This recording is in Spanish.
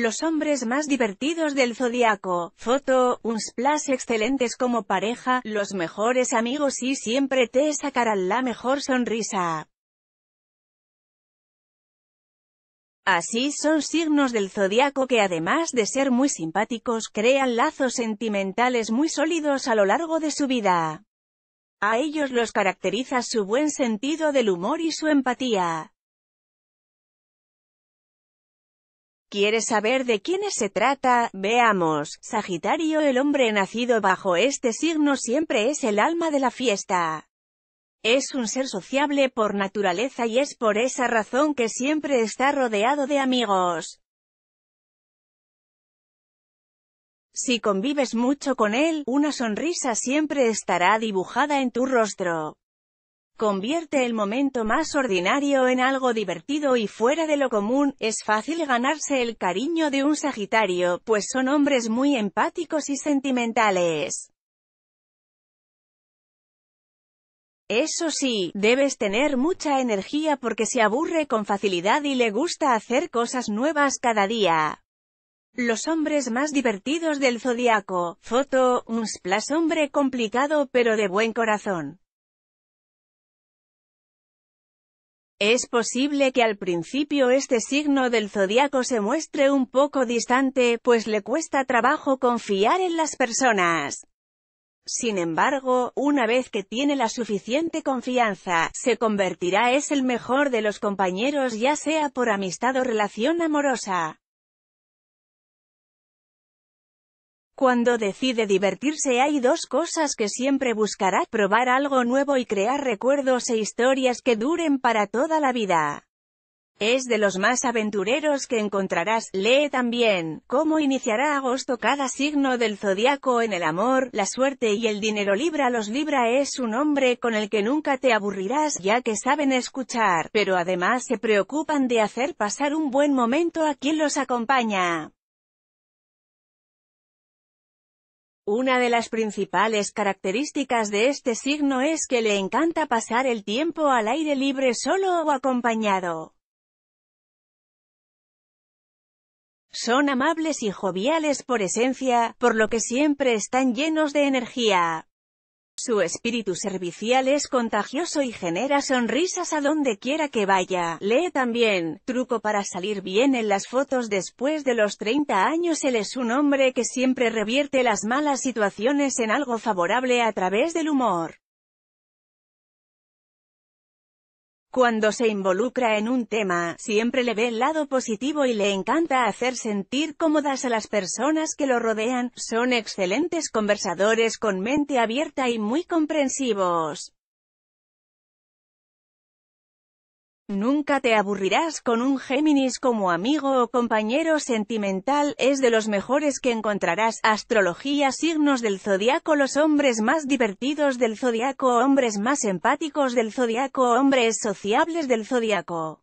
Los hombres más divertidos del zodiaco. Foto, un splash excelentes como pareja, los mejores amigos y siempre te sacarán la mejor sonrisa. Así son signos del zodiaco que además de ser muy simpáticos, crean lazos sentimentales muy sólidos a lo largo de su vida. A ellos los caracteriza su buen sentido del humor y su empatía. ¿Quieres saber de quiénes se trata? Veamos. Sagitario el hombre nacido bajo este signo siempre es el alma de la fiesta. Es un ser sociable por naturaleza y es por esa razón que siempre está rodeado de amigos. Si convives mucho con él, una sonrisa siempre estará dibujada en tu rostro. Convierte el momento más ordinario en algo divertido y fuera de lo común, es fácil ganarse el cariño de un Sagitario, pues son hombres muy empáticos y sentimentales. Eso sí, debes tener mucha energía porque se aburre con facilidad y le gusta hacer cosas nuevas cada día. Los hombres más divertidos del zodiaco. Foto, un splash hombre complicado pero de buen corazón. Es posible que al principio este signo del zodiaco se muestre un poco distante, pues le cuesta trabajo confiar en las personas. Sin embargo, una vez que tiene la suficiente confianza, se convertirá es el mejor de los compañeros ya sea por amistad o relación amorosa. Cuando decide divertirse hay dos cosas que siempre buscará, probar algo nuevo y crear recuerdos e historias que duren para toda la vida. Es de los más aventureros que encontrarás. Lee también, cómo iniciará agosto cada signo del zodiaco en el amor, la suerte y el dinero. Libra los Libra es un hombre con el que nunca te aburrirás, ya que saben escuchar, pero además se preocupan de hacer pasar un buen momento a quien los acompaña. Una de las principales características de este signo es que le encanta pasar el tiempo al aire libre solo o acompañado. Son amables y joviales por esencia, por lo que siempre están llenos de energía. Su espíritu servicial es contagioso y genera sonrisas a donde quiera que vaya. Lee también, truco para salir bien en las fotos después de los 30 años él es un hombre que siempre revierte las malas situaciones en algo favorable a través del humor. Cuando se involucra en un tema, siempre le ve el lado positivo y le encanta hacer sentir cómodas a las personas que lo rodean, son excelentes conversadores con mente abierta y muy comprensivos. Nunca te aburrirás con un Géminis como amigo o compañero sentimental, es de los mejores que encontrarás. Astrología Signos del Zodiaco Los hombres más divertidos del Zodiaco Hombres más empáticos del Zodiaco Hombres sociables del Zodiaco